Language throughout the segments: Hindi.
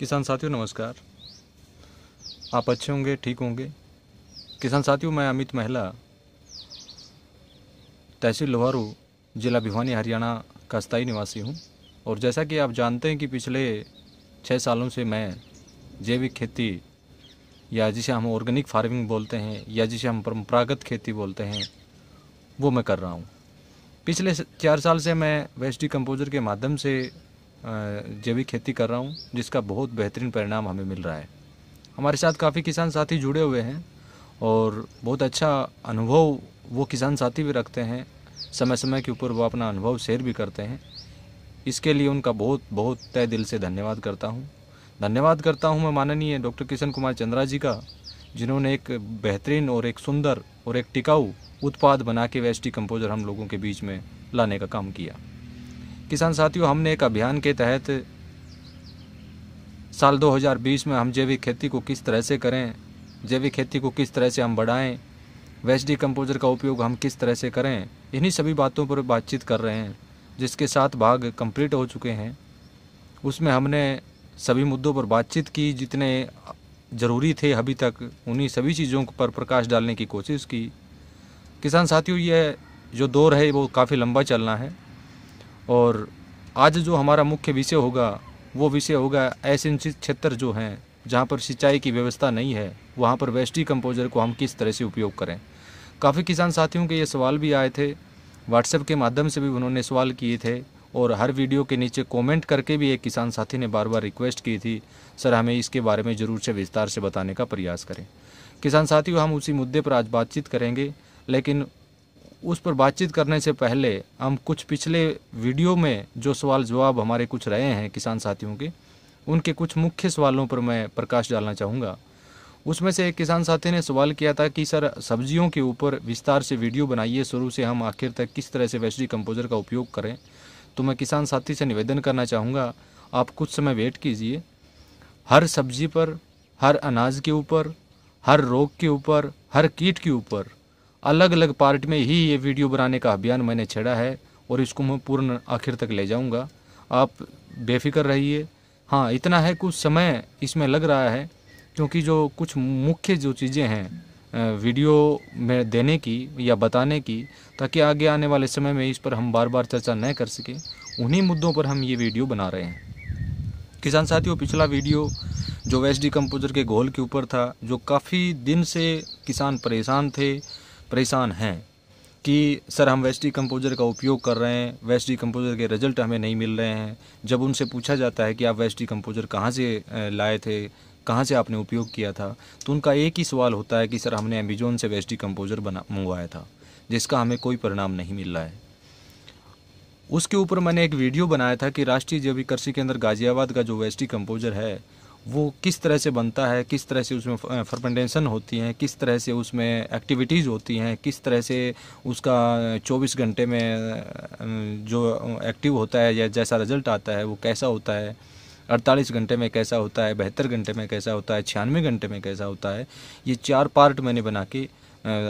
किसान साथियों नमस्कार आप अच्छे होंगे ठीक होंगे किसान साथियों मैं अमित महला तहसील लोहारू जिला भिवानी हरियाणा का स्थायी निवासी हूं और जैसा कि आप जानते हैं कि पिछले छः सालों से मैं जैविक खेती या जिसे हम ऑर्गेनिक फार्मिंग बोलते हैं या जिसे हम परंपरागत खेती बोलते हैं वो मैं कर रहा हूँ पिछले चार साल से मैं वेस्ट कम्पोजर के माध्यम से जैविक खेती कर रहा हूँ जिसका बहुत बेहतरीन परिणाम हमें मिल रहा है हमारे साथ काफ़ी किसान साथी जुड़े हुए हैं और बहुत अच्छा अनुभव वो किसान साथी भी रखते हैं समय समय के ऊपर वो अपना अनुभव शेयर भी करते हैं इसके लिए उनका बहुत बहुत तय दिल से धन्यवाद करता हूँ धन्यवाद करता हूँ मैं माननीय डॉक्टर किशन कुमार चंद्रा जी का जिन्होंने एक बेहतरीन और एक सुंदर और एक टिकाऊ उत्पाद बना के वेस्टी कंपोजर हम लोगों के बीच में लाने का काम किया किसान साथियों हमने एक अभियान के तहत साल 2020 में हम जैविक खेती को किस तरह से करें जैविक खेती को किस तरह से हम बढ़ाएं वेस्ट डिकम्पोजर का उपयोग हम किस तरह से करें इन्हीं सभी बातों पर बातचीत कर रहे हैं जिसके सात भाग कंप्लीट हो चुके हैं उसमें हमने सभी मुद्दों पर बातचीत की जितने ज़रूरी थे अभी तक उन्हीं सभी चीज़ों पर प्रकाश डालने की कोशिश की किसान साथियों यह जो दौर है वो काफ़ी लंबा चलना है और आज जो हमारा मुख्य विषय होगा वो विषय होगा ऐसे क्षेत्र जो हैं जहाँ पर सिंचाई की व्यवस्था नहीं है वहाँ पर वेस्टी कंपोजर को हम किस तरह से उपयोग करें काफ़ी किसान साथियों के ये सवाल भी आए थे व्हाट्सएप के माध्यम से भी उन्होंने सवाल किए थे और हर वीडियो के नीचे कमेंट करके भी एक किसान साथी ने बार बार रिक्वेस्ट की थी सर हमें इसके बारे में ज़रूर से विस्तार से बताने का प्रयास करें किसान साथियों हम उसी मुद्दे पर आज बातचीत करेंगे लेकिन उस पर बातचीत करने से पहले हम कुछ पिछले वीडियो में जो सवाल जवाब हमारे कुछ रहे हैं किसान साथियों के उनके कुछ मुख्य सवालों पर मैं प्रकाश डालना चाहूँगा उसमें से एक किसान साथी ने सवाल किया था कि सर सब्जियों के ऊपर विस्तार से वीडियो बनाइए शुरू से हम आखिर तक किस तरह से वैश्विक कंपोजर का उपयोग करें तो मैं किसान साथी से निवेदन करना चाहूँगा आप कुछ समय वेट कीजिए हर सब्जी पर हर अनाज के ऊपर हर रोग के ऊपर हर कीट के ऊपर अलग अलग पार्ट में ही ये वीडियो बनाने का अभियान मैंने छेड़ा है और इसको मैं पूर्ण आखिर तक ले जाऊंगा आप बेफिक्र रहिए हाँ इतना है कुछ समय इसमें लग रहा है क्योंकि जो कुछ मुख्य जो चीज़ें हैं वीडियो में देने की या बताने की ताकि आगे आने वाले समय में इस पर हम बार बार चर्चा न कर सकें उन्हीं मुद्दों पर हम ये वीडियो बना रहे हैं किसान साथियों पिछला वीडियो जो वेस्ट डी कंपोजर के घोल के ऊपर था जो काफ़ी दिन से किसान परेशान थे परेशान हैं कि सर हम वेस्ट कंपोजर का उपयोग कर रहे हैं वेस्ट कंपोजर के रिज़ल्ट हमें नहीं मिल रहे हैं जब उनसे पूछा जाता है कि आप वेस्ट कंपोजर कहाँ से लाए थे कहाँ से आपने उपयोग किया था तो उनका एक ही सवाल होता है कि सर हमने अमेजोन से वेस्टी कंपोजर बना मंगवाया था जिसका हमें कोई परिणाम नहीं मिल रहा है उसके ऊपर मैंने एक वीडियो बनाया था कि राष्ट्रीय जैविक कृषि के अंदर गाज़ियाबाद का जो वेस्टी कंपोजर है वो किस तरह से बनता है किस तरह से उसमें फर्मेंटेशन होती है किस तरह से उसमें एक्टिविटीज़ होती हैं किस तरह से उसका 24 घंटे में जो एक्टिव होता है या जैसा रिजल्ट आता है वो कैसा होता है अड़तालीस घंटे में कैसा होता है बहत्तर घंटे में कैसा होता है छियानवे घंटे में कैसा होता है ये चार पार्ट मैंने बना के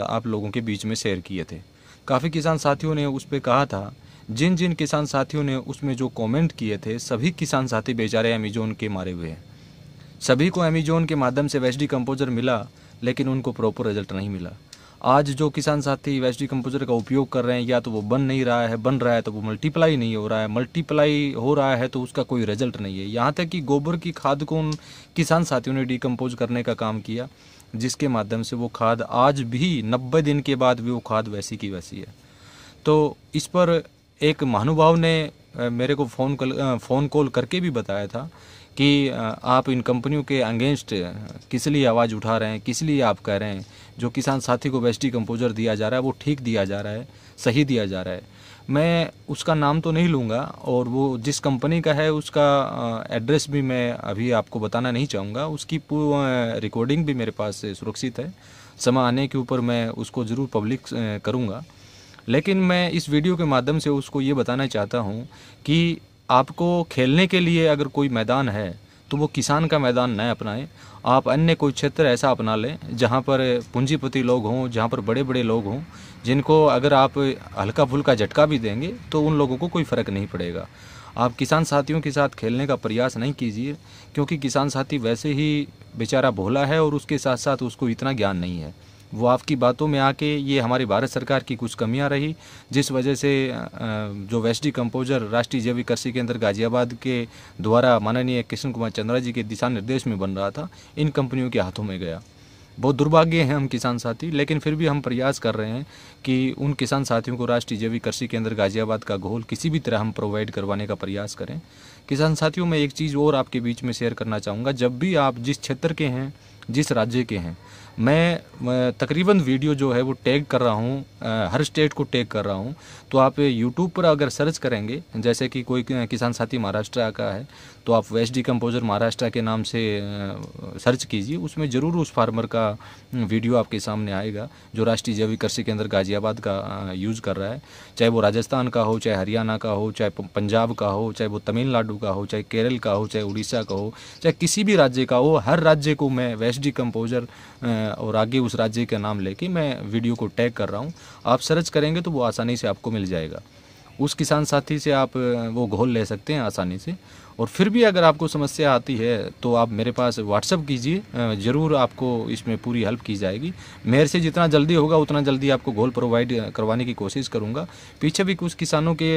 आप लोगों के बीच में शेयर किए थे काफ़ी किसान साथियों ने उस पर कहा था जिन जिन किसान साथियों ने उसमें जो कमेंट किए थे सभी किसान साथी बेचारे अमेजोन के मारे हुए हैं सभी को अमेजोन के माध्यम से वेस्डी कंपोजर मिला लेकिन उनको प्रॉपर रिजल्ट नहीं मिला आज जो किसान साथी वेस्डी कंपोजर का उपयोग कर रहे हैं या तो वो बन नहीं रहा है बन रहा है तो वो मल्टीप्लाई नहीं हो रहा है मल्टीप्लाई हो रहा है तो उसका कोई रिजल्ट नहीं है यहाँ तक कि गोबर की खाद को उन किसान साथियों ने डिकम्पोज करने का काम किया जिसके माध्यम से वो खाद आज भी नब्बे दिन के बाद भी वो खाद वैसी की वैसी है तो इस पर एक महानुभाव ने मेरे को फ़ोन कल फ़ोन कॉल करके भी बताया था कि आप इन कंपनियों के अंगेंस्ट किस लिए आवाज़ उठा रहे हैं किस लिए आप कह रहे हैं जो किसान साथी को बेस्टी कंपोजर दिया जा रहा है वो ठीक दिया जा रहा है सही दिया जा रहा है मैं उसका नाम तो नहीं लूँगा और वो जिस कंपनी का है उसका एड्रेस भी मैं अभी आपको बताना नहीं चाहूँगा उसकी रिकॉर्डिंग भी मेरे पास सुरक्षित है समय आने के ऊपर मैं उसको ज़रूर पब्लिक करूँगा लेकिन मैं इस वीडियो के माध्यम से उसको ये बताना चाहता हूँ कि आपको खेलने के लिए अगर कोई मैदान है तो वो किसान का मैदान न अपनाएं आप अन्य कोई क्षेत्र ऐसा अपना लें जहाँ पर पूंजीपति लोग हों जहाँ पर बड़े बड़े लोग हों जिनको अगर आप हल्का फुल्का झटका भी देंगे तो उन लोगों को कोई फ़र्क नहीं पड़ेगा आप किसान साथियों के साथ खेलने का प्रयास नहीं कीजिए क्योंकि किसान साथी वैसे ही बेचारा भोला है और उसके साथ साथ उसको इतना ज्ञान नहीं है वो आपकी बातों में आके ये हमारी भारत सरकार की कुछ कमियां रही जिस वजह से जो वेस्टी कंपोजर राष्ट्रीय जैविक कृषि केंद्र गाजियाबाद के द्वारा माननीय कृष्ण कुमार चंद्रा जी के दिशा निर्देश में बन रहा था इन कंपनियों के हाथों में गया बहुत दुर्भाग्य हैं हम किसान साथी लेकिन फिर भी हम प्रयास कर रहे हैं कि उन किसान साथियों को राष्ट्रीय जैविक कृषि केंद्र गाजियाबाद का घोल किसी भी तरह हम प्रोवाइड करवाने का प्रयास करें किसान साथियों मैं एक चीज़ और आपके बीच में शेयर करना चाहूँगा जब भी आप जिस क्षेत्र के हैं जिस राज्य के हैं मैं तकरीबन वीडियो जो है वो टैग कर रहा हूँ हर स्टेट को टैग कर रहा हूँ तो आप यूट्यूब पर अगर सर्च करेंगे जैसे कि कोई किसान साथी महाराष्ट्र का है तो आप वेस्ट डी महाराष्ट्र के नाम से सर्च कीजिए उसमें ज़रूर उस फार्मर का वीडियो आपके सामने आएगा जो राष्ट्रीय जैविक कृषि केंद्र गाजियाबाद का यूज़ कर रहा है चाहे वो राजस्थान का हो चाहे हरियाणा का हो चाहे पंजाब का हो चाहे वो तमिलनाडु का हो चाहे केरल का हो चाहे उड़ीसा का हो चाहे किसी भी राज्य का हो हर राज्य को मैं वेस्ट डी और आगे उस राज्य का नाम लेके मैं वीडियो को टैग कर रहा हूँ आप सर्च करेंगे तो वो आसानी से आपको मिल जाएगा उस किसान साथी से आप वो घोल ले सकते हैं आसानी से और फिर भी अगर आपको समस्या आती है तो आप मेरे पास व्हाट्सअप कीजिए ज़रूर आपको इसमें पूरी हेल्प की जाएगी मेरे से जितना जल्दी होगा उतना जल्दी आपको घोल प्रोवाइड करवाने की कोशिश करूँगा पीछे भी कुछ किसानों के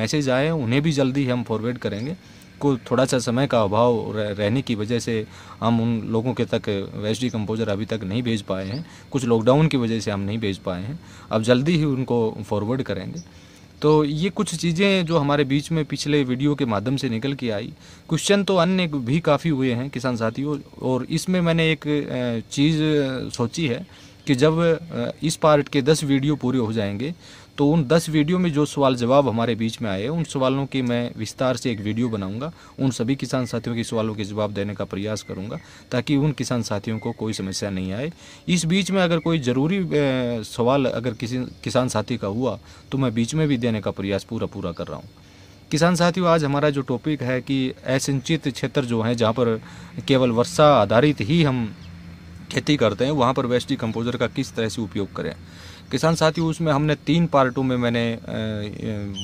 मैसेज आए उन्हें भी जल्दी हम फॉरवर्ड करेंगे को थोड़ा सा समय का अभाव रहने की वजह से हम उन लोगों के तक वेस्ट डी कम्पोजर अभी तक नहीं भेज पाए हैं कुछ लॉकडाउन की वजह से हम नहीं भेज पाए हैं अब जल्दी ही उनको फॉरवर्ड करेंगे तो ये कुछ चीज़ें जो हमारे बीच में पिछले वीडियो के माध्यम से निकल के आई क्वेश्चन तो अन्य भी काफ़ी हुए हैं किसान साथियों और इसमें मैंने एक चीज़ सोची है कि जब इस पार्ट के दस वीडियो पूरे हो जाएंगे तो उन दस वीडियो में जो सवाल जवाब हमारे बीच में आए उन सवालों की मैं विस्तार से एक वीडियो बनाऊंगा उन सभी किसान साथियों के सवालों के जवाब देने का प्रयास करूंगा ताकि उन किसान साथियों को कोई समस्या नहीं आए इस बीच में अगर कोई ज़रूरी सवाल अगर किसी किसान साथी का हुआ तो मैं बीच में भी देने का प्रयास पूरा पूरा कर रहा हूँ किसान साथियों आज हमारा जो टॉपिक है कि असिंचित क्षेत्र जो हैं जहाँ पर केवल वर्षा आधारित ही हम खेती करते हैं वहाँ पर वेस्टी कंपोजर का किस तरह से उपयोग करें किसान साथी उसमें हमने तीन पार्टों में मैंने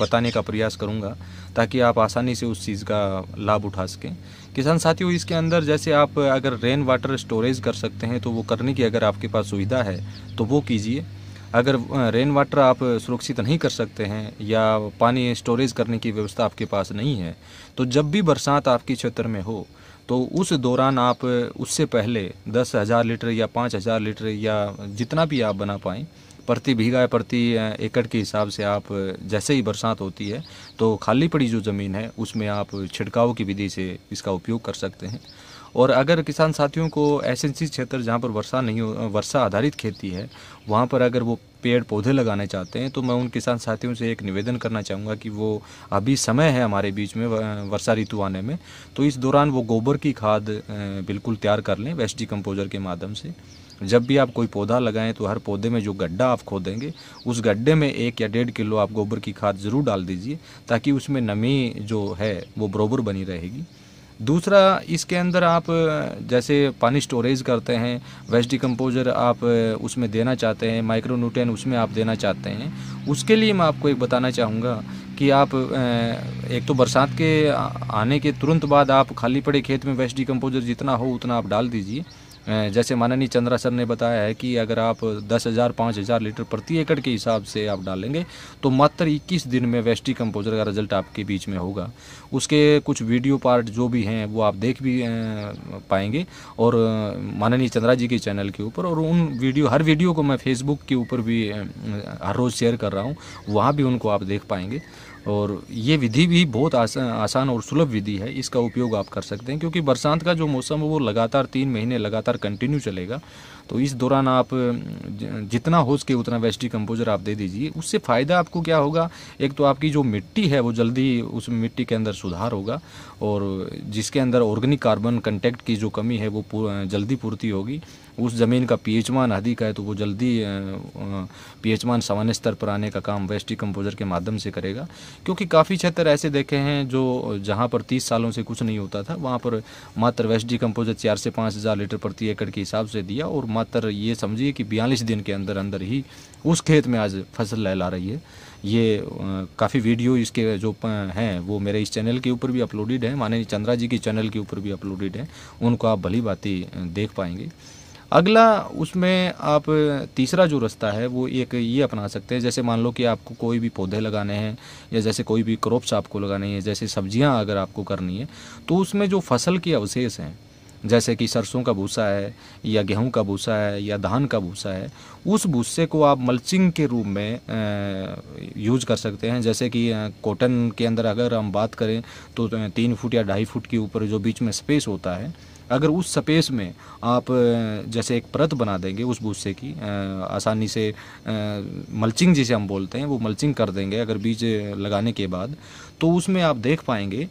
बताने का प्रयास करूँगा ताकि आप आसानी से उस चीज़ का लाभ उठा सकें किसान साथियों इसके अंदर जैसे आप अगर रेन वाटर स्टोरेज कर सकते हैं तो वो करने की अगर आपके पास सुविधा है तो वो कीजिए अगर रेन वाटर आप सुरक्षित नहीं कर सकते हैं या पानी स्टोरेज करने की व्यवस्था आपके पास नहीं है तो जब भी बरसात आपके क्षेत्र में हो तो उस दौरान आप उससे पहले दस हज़ार लीटर या पाँच हज़ार लीटर या जितना भी आप बना पाएँ प्रति बीघा या प्रति एकड़ के हिसाब से आप जैसे ही बरसात होती है तो खाली पड़ी जो ज़मीन है उसमें आप छिड़काव की विधि से इसका उपयोग कर सकते हैं और अगर किसान साथियों को ऐसे क्षेत्र जहाँ पर वर्षा नहीं हो वर्षा आधारित खेती है वहाँ पर अगर वो पेड़ पौधे लगाने चाहते हैं तो मैं उन किसान साथियों से एक निवेदन करना चाहूँगा कि वो अभी समय है हमारे बीच में वर्षा ऋतु आने में तो इस दौरान वो गोबर की खाद बिल्कुल तैयार कर लें वेस्ट डिकम्पोजर के माध्यम से जब भी आप कोई पौधा लगाएं तो हर पौधे में जो गड्ढा आप खोदेंगे उस गड्ढे में एक या डेढ़ किलो आप गोबर की खाद ज़रूर डाल दीजिए ताकि उसमें नमी जो है वो बरोबर बनी रहेगी दूसरा इसके अंदर आप जैसे पानी स्टोरेज करते हैं वेस्ट डिकम्पोजर आप उसमें देना चाहते हैं माइक्रोन्यूटेन उसमें आप देना चाहते हैं उसके लिए मैं आपको एक बताना चाहूँगा कि आप एक तो बरसात के आने के तुरंत बाद आप खाली पड़े खेत में वेस्ट डिकम्पोजर जितना हो उतना आप डाल दीजिए जैसे माननीय चंद्रा सर ने बताया है कि अगर आप दस हज़ार पाँच हज़ार लीटर प्रति एकड़ के हिसाब से आप डालेंगे तो मात्र इक्कीस दिन में वेस्टी कंपोजर का रिजल्ट आपके बीच में होगा उसके कुछ वीडियो पार्ट जो भी हैं वो आप देख भी पाएंगे और माननीय चंद्रा जी के चैनल के ऊपर और उन वीडियो हर वीडियो को मैं फेसबुक के ऊपर भी हर रोज़ शेयर कर रहा हूँ वहाँ भी उनको आप देख पाएंगे और ये विधि भी बहुत आसा, आसान और सुलभ विधि है इसका उपयोग आप कर सकते हैं क्योंकि बरसात का जो मौसम है वो लगातार तीन महीने लगातार कंटिन्यू चलेगा तो इस दौरान आप जितना हो सके उतना वेस्टी कंपोजर आप दे दीजिए उससे फ़ायदा आपको क्या होगा एक तो आपकी जो मिट्टी है वो जल्दी उस मिट्टी के अंदर सुधार होगा और जिसके अंदर ऑर्गेनिक कार्बन कंटेक्ट की जो कमी है वो जल्दी पूर्ति होगी उस ज़मीन का पी मान अधिक है तो वो जल्दी पी मान सामान्य स्तर पर आने का काम वेस्टी कंपोजर के माध्यम से करेगा क्योंकि काफ़ी क्षेत्र ऐसे देखे हैं जो जहाँ पर तीस सालों से कुछ नहीं होता था वहाँ पर मात्र वेस्टी कंपोजर चार से पाँच हज़ार लीटर प्रति एकड़ के हिसाब से दिया और मात्र ये समझिए कि बयालीस दिन के अंदर अंदर ही उस खेत में आज फसल लहला रही है ये काफ़ी वीडियो इसके जो हैं वो मेरे इस चैनल के ऊपर भी अपलोडेड हैं माननीय चंद्रा जी के चैनल के ऊपर भी अपलोडेड हैं उनको आप भली बात देख पाएंगे अगला उसमें आप तीसरा जो रास्ता है वो एक ये अपना सकते हैं जैसे मान लो कि आपको कोई भी पौधे लगाने हैं या जैसे कोई भी क्रॉप्स आपको लगाने हैं जैसे सब्जियां अगर आपको करनी है तो उसमें जो फसल के अवशेष हैं जैसे कि सरसों का भूसा है या गेहूं का भूसा है या धान का भूसा है उस भूसे को आप मल्चिंग के रूप में यूज कर सकते हैं जैसे कि कॉटन के अंदर अगर हम बात करें तो तीन फुट या ढाई फुट के ऊपर जो बीच में स्पेस होता है अगर उस स्पेस में आप जैसे एक परत बना देंगे उस भूसे की आसानी से मल्चिंग जिसे हम बोलते हैं वो मल्चिंग कर देंगे अगर बीज लगाने के बाद तो उसमें आप देख पाएंगे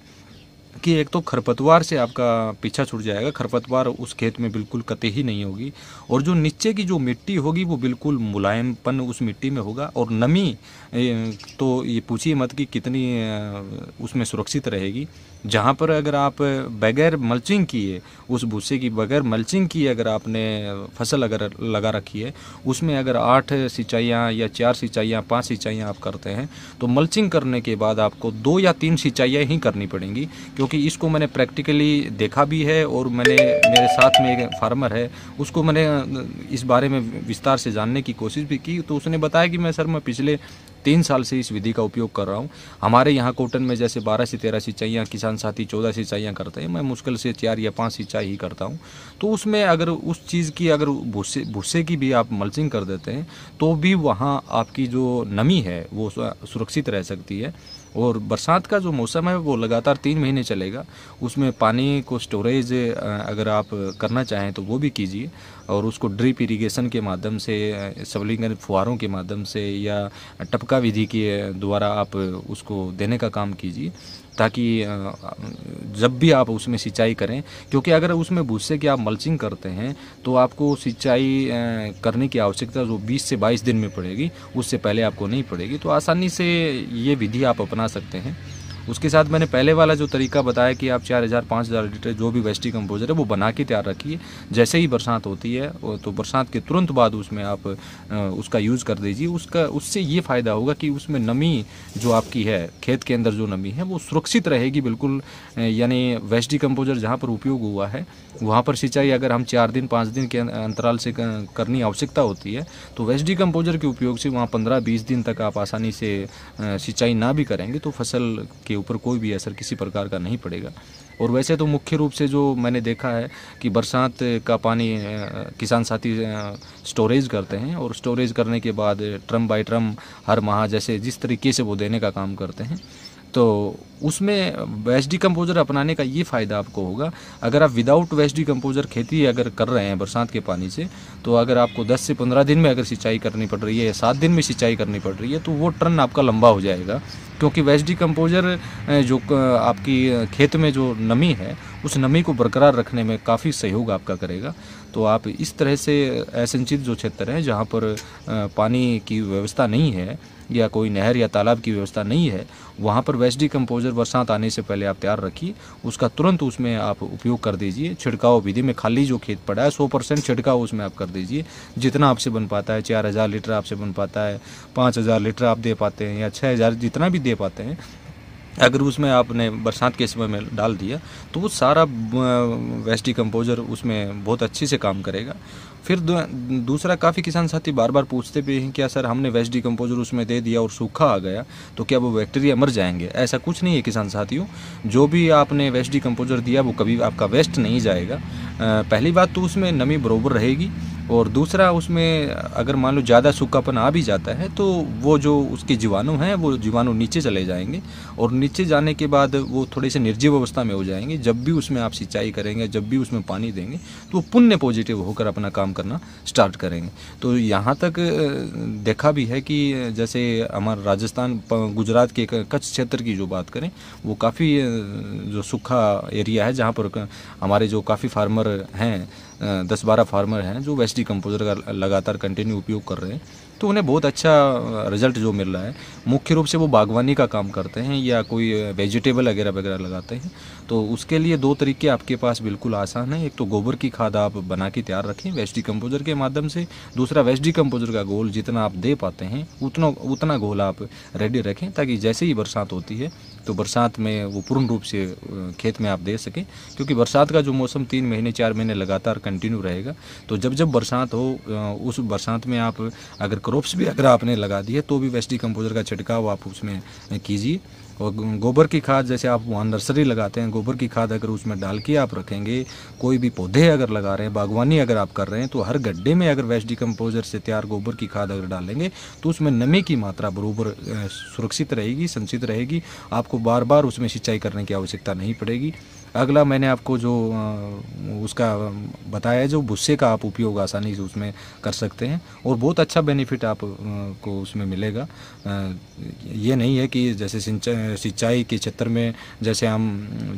कि एक तो खरपतवार से आपका पीछा छूट जाएगा खरपतवार उस खेत में बिल्कुल कते ही नहीं होगी और जो नीचे की जो मिट्टी होगी वो बिल्कुल मुलायमपन उस मिट्टी में होगा और नमी तो ये पूछिए मत कि कितनी उसमें सुरक्षित रहेगी जहाँ पर अगर आप बगैर मल्चिंग किए उस भूसे की बगैर मल्चिंग की अगर आपने फसल अगर लगा रखी है उसमें अगर आठ सिंचाइयाँ या चार सिंचाइयाँ पाँच सिंचाइयाँ आप करते हैं तो मल्चिंग करने के बाद आपको दो या तीन सिंचाइयाँ ही करनी पड़ेंगी क्योंकि इसको मैंने प्रैक्टिकली देखा भी है और मैंने मेरे साथ में एक फार्मर है उसको मैंने इस बारे में विस्तार से जानने की कोशिश भी की तो उसने बताया कि मैं सर मैं पिछले तीन साल से इस विधि का उपयोग कर रहा हूँ हमारे यहाँ कोटन में जैसे बारह से तेरह सिंचाइयाँ किसान साथी चौदह सिंचाइयाँ करते हैं मैं मुश्किल से चार या पाँच सिंचाई ही करता हूँ तो उसमें अगर उस चीज़ की अगर भूसे भूसे की भी आप मल्चिंग कर देते हैं तो भी वहाँ आपकी जो नमी है वो सुरक्षित रह सकती है और बरसात का जो मौसम है वो लगातार तीन महीने चलेगा उसमें पानी को स्टोरेज अगर आप करना चाहें तो वो भी कीजिए और उसको ड्रिप इरिगेशन के माध्यम से सवलिंगन फुहारों के माध्यम से या टपका विधि के द्वारा आप उसको देने का काम कीजिए ताकि जब भी आप उसमें सिंचाई करें क्योंकि अगर उसमें भूसे की आप मल्चिंग करते हैं तो आपको सिंचाई करने की आवश्यकता जो 20 से 22 दिन में पड़ेगी उससे पहले आपको नहीं पड़ेगी तो आसानी से ये विधि आप अपना सकते हैं उसके साथ मैंने पहले वाला जो तरीका बताया कि आप चार हज़ार पाँच हज़ार लीटर जो भी वेस्टी कंपोजर है वो बना के तैयार रखिए जैसे ही बरसात होती है तो बरसात के तुरंत बाद उसमें आप उसका यूज़ कर दीजिए उसका उससे ये फ़ायदा होगा कि उसमें नमी जो आपकी है खेत के अंदर जो नमी है वो सुरक्षित रहेगी बिल्कुल यानी वेस्टी कंपोजर जहाँ पर उपयोग हुआ है वहाँ पर सिंचाई अगर हम चार दिन पाँच दिन के अं, अंतराल से करनी आवश्यकता होती है तो वेस्टी कम्पोज़र के उपयोग से वहाँ पंद्रह बीस दिन तक आप आसानी से सिंचाई ना भी करेंगे तो फसल के के ऊपर कोई भी असर किसी प्रकार का नहीं पड़ेगा और वैसे तो मुख्य रूप से जो मैंने देखा है कि बरसात का पानी किसान साथी स्टोरेज करते हैं और स्टोरेज करने के बाद ट्रम बाई ट्रम हर माह जैसे जिस तरीके से वो देने का काम करते हैं तो उसमें वेस्ट डी कम्पोज़र अपनाने का ये फ़ायदा आपको होगा अगर आप विदाउट वेस्ट डी कम्पोज़र खेती अगर कर रहे हैं बरसात के पानी से तो अगर आपको 10 से 15 दिन में अगर सिंचाई करनी पड़ रही है या सात दिन में सिंचाई करनी पड़ रही है तो वो टर्न आपका लंबा हो जाएगा क्योंकि वेस्ट डी कम्पोज़र जो आपकी खेत में जो नमी है उस नमी को बरकरार रखने में काफ़ी सहयोग आपका करेगा तो आप इस तरह से असंचित जो क्षेत्र हैं जहाँ पर पानी की व्यवस्था नहीं है या कोई नहर या तालाब की व्यवस्था नहीं है वहाँ पर वेस्ट कंपोजर बरसात आने से पहले आप तैयार रखिए उसका तुरंत उसमें आप उपयोग कर दीजिए छिड़काव विधि में खाली जो खेत पड़ा है सौ परसेंट छिड़काव उसमें आप कर दीजिए जितना आपसे बन पाता है चार हज़ार लीटर आपसे बन पाता है पाँच हज़ार लीटर आप दे पाते हैं या छः हज़ार जितना भी दे पाते हैं अगर उसमें आपने बरसात के समय में डाल दिया तो वो सारा वेस्ट डिकम्पोजर उसमें बहुत अच्छे से काम करेगा फिर दूसरा काफ़ी किसान साथी बार बार पूछते भी हैं क्या सर हमने वेस्ट डिकम्पोजर उसमें दे दिया और सूखा आ गया तो क्या वो बैक्टीरिया मर जाएंगे ऐसा कुछ नहीं है किसान साथियों जो भी आपने वेस्ट डिकम्पोजर दिया वो कभी आपका वेस्ट नहीं जाएगा पहली बात तो उसमें नमी बरोबर रहेगी और दूसरा उसमें अगर मान लो ज़्यादा सूखापन आ भी जाता है तो वो जो उसके जीवाणु हैं वो जीवाणु नीचे चले जाएंगे और नीचे जाने के बाद वो थोड़े से निर्जीव अवस्था में हो जाएंगे जब भी उसमें आप सिंचाई करेंगे जब भी उसमें पानी देंगे तो वो पुण्य पॉजिटिव होकर अपना काम करना स्टार्ट करेंगे तो यहाँ तक देखा भी है कि जैसे हमारा राजस्थान गुजरात के कच्छ क्षेत्र की जो बात करें वो काफ़ी जो सूखा एरिया है जहाँ पर हमारे जो काफ़ी फार्मर हैं दस बारह फार्मर हैं जो वेस्ट डिकम्पोजर का लगातार कंटिन्यू उपयोग कर रहे हैं तो उन्हें बहुत अच्छा रिजल्ट जो मिल रहा है मुख्य रूप से वो बागवानी का काम करते हैं या कोई वेजिटेबल वगैरह वगैरह लगाते हैं तो उसके लिए दो तरीके आपके पास बिल्कुल आसान है एक तो गोबर की खाद आप बना के तैयार रखें वेस्ट डिकम्पोजर के माध्यम से दूसरा वेस्ट डिकम्पोजर का गोल जितना आप दे पाते हैं उतना उतना गोल आप रेडी रखें ताकि जैसे ही बरसात होती है तो बरसात में वो पूर्ण रूप से खेत में आप दे सकें क्योंकि बरसात का जो मौसम तीन महीने चार महीने लगातार कंटिन्यू रहेगा तो जब जब बरसात हो उस बरसात में आप अगर क्रॉप्स भी अगर आपने लगा दिए तो भी वेस्टी कंपोजर का छिड़काव आप उसमें कीजिए और गोबर की खाद जैसे आप वहाँ नर्सरी लगाते हैं गोबर की खाद अगर उसमें डाल के आप रखेंगे कोई भी पौधे अगर लगा रहे हैं बागवानी अगर आप कर रहे हैं तो हर गड्ढे में अगर वेस्ट डिकम्पोजर से तैयार गोबर की खाद अगर डालेंगे तो उसमें नमी की मात्रा बरूबर सुरक्षित रहेगी संचित रहेगी आपको बार बार उसमें सिंचाई करने की आवश्यकता नहीं पड़ेगी अगला मैंने आपको जो उसका बताया जो भुस्से का आप उपयोग आसानी से उसमें कर सकते हैं और बहुत अच्छा बेनिफिट आपको उसमें मिलेगा ये नहीं है कि जैसे सिंचाई के क्षेत्र में जैसे हम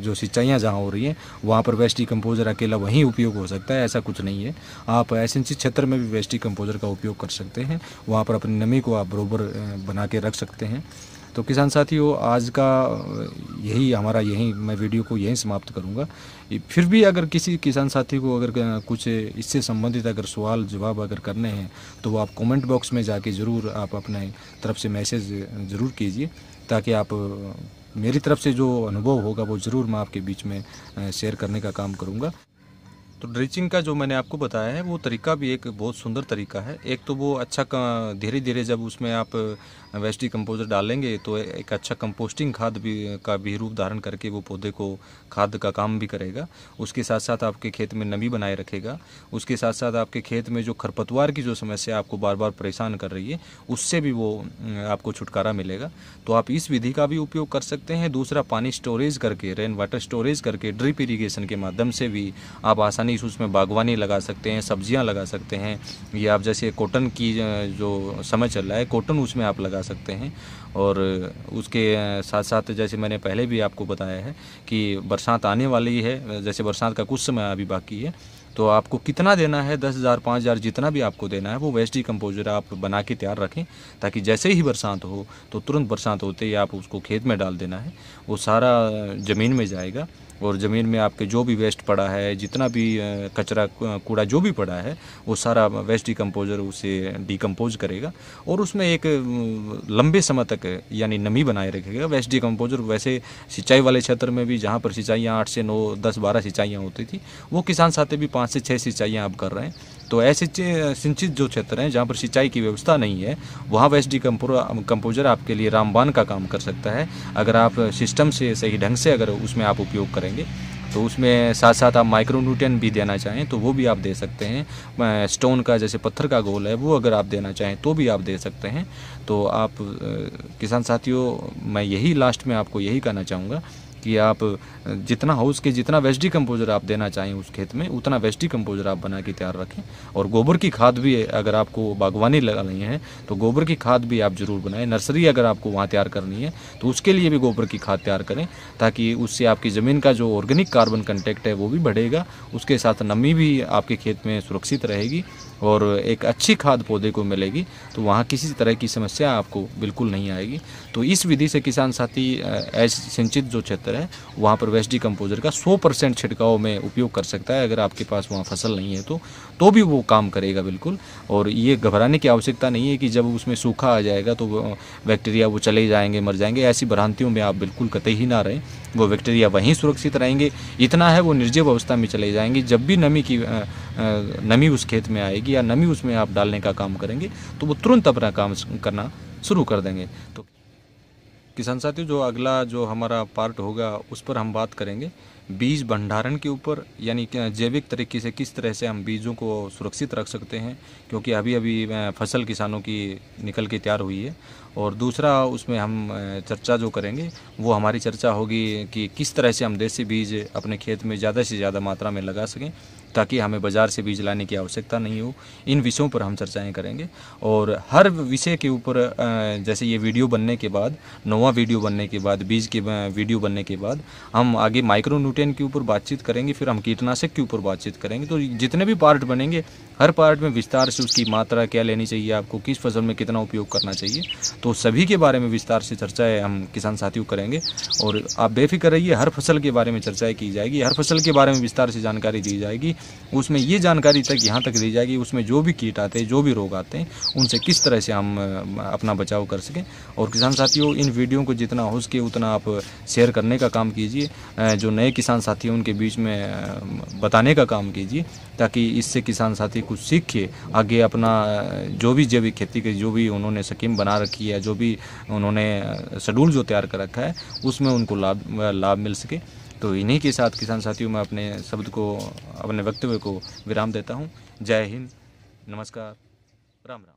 जो सिंचाइयाँ जहाँ हो रही हैं वहाँ पर वेस्टी कंपोजर अकेला वहीं उपयोग हो सकता है ऐसा कुछ नहीं है आप ऐसे क्षेत्र में भी वेस्टी कंपोजर का उपयोग कर सकते हैं वहाँ पर अपनी नमी को आप बरोबर बना के रख सकते हैं तो किसान साथियों आज का यही हमारा यही मैं वीडियो को यहीं समाप्त करूँगा फिर भी अगर किसी किसान साथी को अगर कुछ इससे संबंधित अगर सवाल जवाब अगर करने हैं तो वो आप कमेंट बॉक्स में जाके ज़रूर आप अपने तरफ से मैसेज ज़रूर कीजिए ताकि आप मेरी तरफ से जो अनुभव होगा वो ज़रूर मैं आपके बीच में शेयर करने का काम करूँगा तो ड्रिचिंग का जो मैंने आपको बताया है वो तरीका भी एक बहुत सुंदर तरीका है एक तो वो अच्छा धीरे धीरे जब उसमें आप वेस्टी कंपोजर डालेंगे तो एक अच्छा कंपोस्टिंग खाद भी का भी रूप धारण करके वो पौधे को खाद का काम भी करेगा उसके साथ साथ आपके खेत में नमी बनाए रखेगा उसके साथ साथ आपके खेत में जो खरपतवार की जो समस्या आपको बार बार परेशान कर रही है उससे भी वो आपको छुटकारा मिलेगा तो आप इस विधि का भी उपयोग कर सकते हैं दूसरा पानी स्टोरेज करके रेन वाटर स्टोरेज करके ड्रिप इरीगेशन के माध्यम से भी आप आसानी से उसमें बागवानी लगा सकते हैं सब्जियाँ लगा सकते हैं या आप जैसे कॉटन की जो समय चल रहा है कॉटन उसमें आप लगा सकते हैं और उसके साथ साथ जैसे मैंने पहले भी आपको बताया है कि बरसात आने वाली है जैसे बरसात का कुछ समय अभी बाकी है तो आपको कितना देना है दस हज़ार पाँच हज़ार जितना भी आपको देना है वो वेस्ट कंपोजर आप बना के तैयार रखें ताकि जैसे ही बरसात हो तो तुरंत बरसात होते ही आप उसको खेत में डाल देना है वो सारा ज़मीन में जाएगा और ज़मीन में आपके जो भी वेस्ट पड़ा है जितना भी कचरा कूड़ा जो भी पड़ा है वो सारा वेस्ट डिकम्पोजर उसे डिकम्पोज करेगा और उसमें एक लंबे समय तक यानी नमी बनाए रखेगा वेस्ट डिकम्पोजर वैसे सिंचाई वाले क्षेत्र में भी जहाँ पर सिंचाइयाँ आठ से नौ दस बारह सिंचाइयाँ होती थी वो किसान साथे भी पाँच से छः सिंचाइयाँ आप कर रहे हैं तो ऐसे सिंचित जो क्षेत्र हैं जहाँ पर सिंचाई की व्यवस्था नहीं है वहाँ वेस्ट डी कंपोजर आपके लिए रामबान का काम कर सकता है अगर आप सिस्टम से सही ढंग से अगर उसमें आप उपयोग करेंगे तो उसमें साथ साथ आप माइक्रो भी देना चाहें तो वो भी आप दे सकते हैं स्टोन का जैसे पत्थर का गोल है वो अगर आप देना चाहें तो भी आप दे सकते हैं तो आप किसान साथियों मैं यही लास्ट में आपको यही कहना चाहूँगा कि आप जितना हाउस के जितना वेस्टी कंपोजर आप देना चाहें उस खेत में उतना वेस्टी कंपोजर आप बना के तैयार रखें और गोबर की खाद भी अगर आपको बागवानी लगानी है तो गोबर की खाद भी आप ज़रूर बनाएं नर्सरी अगर आपको वहाँ तैयार करनी है तो उसके लिए भी गोबर की खाद तैयार करें ताकि उससे आपकी ज़मीन का जो ऑर्गेनिक कार्बन कंटेक्ट है वो भी बढ़ेगा उसके साथ नमी भी आपके खेत में सुरक्षित रहेगी और एक अच्छी खाद पौधे को मिलेगी तो वहाँ किसी तरह की समस्या आपको बिल्कुल नहीं आएगी तो इस विधि से किसान साथी सिंचित जो क्षेत्र है वहाँ पर वेस्टी कंपोजर का 100 परसेंट छिड़काव में उपयोग कर सकता है अगर आपके पास वहाँ फसल नहीं है तो तो भी वो काम करेगा बिल्कुल और ये घबराने की आवश्यकता नहीं है कि जब उसमें सूखा आ जाएगा तो बैक्टीरिया वो चले जाएंगे मर जाएंगे ऐसी भ्रांतियों में आप बिल्कुल कतई ही ना रहें वो बैक्टीरिया वहीं सुरक्षित रहेंगे इतना है वो निर्जीव अवस्था में चले जाएंगे जब भी नमी की नमी उस खेत में आएगी या नमी उसमें आप डालने का काम करेंगे तो वो तुरंत अपना काम करना शुरू कर देंगे तो किसान साथियों जो अगला जो हमारा पार्ट होगा उस पर हम बात करेंगे बीज भंडारण के ऊपर यानी जैविक तरीके से किस तरह से हम बीजों को सुरक्षित रख सकते हैं क्योंकि अभी अभी फसल किसानों की निकल के तैयार हुई है और दूसरा उसमें हम चर्चा जो करेंगे वो हमारी चर्चा होगी कि किस तरह से हम देसी बीज अपने खेत में ज़्यादा से ज़्यादा मात्रा में लगा सकें ताकि हमें बाज़ार से बीज लाने की आवश्यकता नहीं हो इन विषयों पर हम चर्चाएं करेंगे और हर विषय के ऊपर जैसे ये वीडियो बनने के बाद नवा वीडियो बनने के बाद बीज के वीडियो बनने के बाद हम आगे माइक्रो के ऊपर बातचीत करेंगे फिर हम कीटनाशक के ऊपर बातचीत करेंगे तो जितने भी पार्ट बनेंगे हर पार्ट में विस्तार से उसकी मात्रा क्या लेनी चाहिए आपको किस फसल में कितना उपयोग करना चाहिए तो सभी के बारे में विस्तार से चर्चाएँ हम किसान साथियों करेंगे और आप बेफिक्र रहिए हर फसल के बारे में चर्चाएँ की जाएगी हर फसल के बारे में विस्तार से जानकारी दी जाएगी उसमें ये जानकारी तक यहाँ तक दी जाएगी उसमें जो भी कीट आते हैं जो भी रोग आते हैं उनसे किस तरह से हम अपना बचाव कर सकें और किसान साथियों इन वीडियो को जितना हो सके उतना आप शेयर करने का काम कीजिए जो नए किसान साथी उनके बीच में बताने का काम कीजिए ताकि इससे किसान साथी कुछ सीख के आगे अपना जो भी जैविक खेती की जो भी उन्होंने स्कीम बना रखी है जो भी उन्होंने शेड्यूल जो तैयार कर रखा है उसमें उनको लाभ लाभ मिल सके तो इन्हीं के साथ किसान साथियों में अपने शब्द को अपने वक्तव्य को विराम देता हूँ जय हिंद नमस्कार राम राम